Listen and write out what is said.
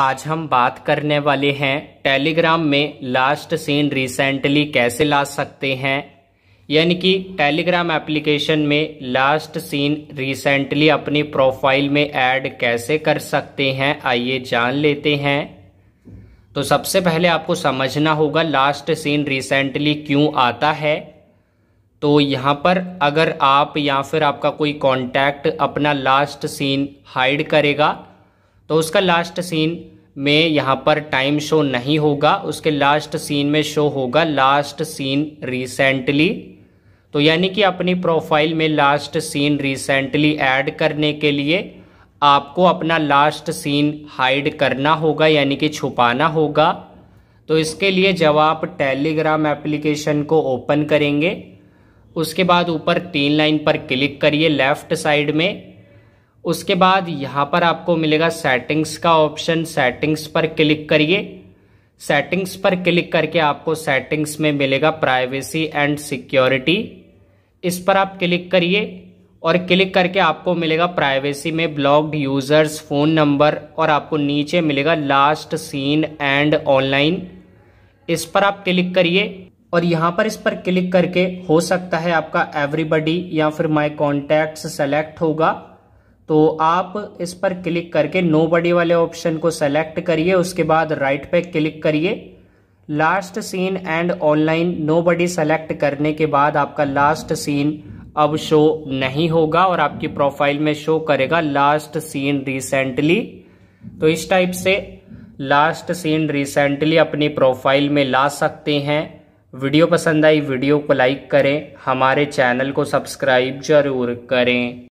आज हम बात करने वाले हैं टेलीग्राम में लास्ट सीन रिसेंटली कैसे ला सकते हैं यानी कि टेलीग्राम एप्लीकेशन में लास्ट सीन रिसेंटली अपनी प्रोफाइल में ऐड कैसे कर सकते हैं आइए जान लेते हैं तो सबसे पहले आपको समझना होगा लास्ट सीन रिसेंटली क्यों आता है तो यहाँ पर अगर आप या फिर आपका कोई कांटेक्ट अपना लास्ट सीन हाइड करेगा तो उसका लास्ट सीन में यहाँ पर टाइम शो नहीं होगा उसके लास्ट सीन में शो होगा लास्ट सीन रिसेंटली तो यानी कि अपनी प्रोफाइल में लास्ट सीन रिसेंटली ऐड करने के लिए आपको अपना लास्ट सीन हाइड करना होगा यानी कि छुपाना होगा तो इसके लिए जब आप टेलीग्राम एप्लीकेशन को ओपन करेंगे उसके बाद ऊपर तीन लाइन पर क्लिक करिए लेफ्ट साइड में उसके बाद यहाँ पर आपको मिलेगा सेटिंग्स का ऑप्शन सेटिंग्स पर क्लिक करिए सेटिंग्स पर क्लिक करके आपको सेटिंग्स में मिलेगा प्राइवेसी एंड सिक्योरिटी इस पर आप क्लिक करिए और क्लिक करके आपको मिलेगा प्राइवेसी में ब्लॉक्ड यूजर्स फ़ोन नंबर और आपको नीचे मिलेगा लास्ट सीन एंड ऑनलाइन इस पर आप क्लिक करिए और यहाँ पर इस पर क्लिक करके हो सकता है आपका एवरीबडी या फिर माय कॉन्टैक्ट्स सेलेक्ट होगा तो आप इस पर क्लिक करके नो बडी वाले ऑप्शन को सेलेक्ट करिए उसके बाद राइट पे क्लिक करिए last seen and online nobody select करने के बाद आपका लास्ट सीन अब शो नहीं होगा और आपकी प्रोफाइल में शो करेगा लास्ट सीन रिसेंटली तो इस टाइप से लास्ट सीन रिसेंटली अपनी प्रोफाइल में ला सकते हैं वीडियो पसंद आई वीडियो को लाइक करें हमारे चैनल को सब्सक्राइब जरूर करें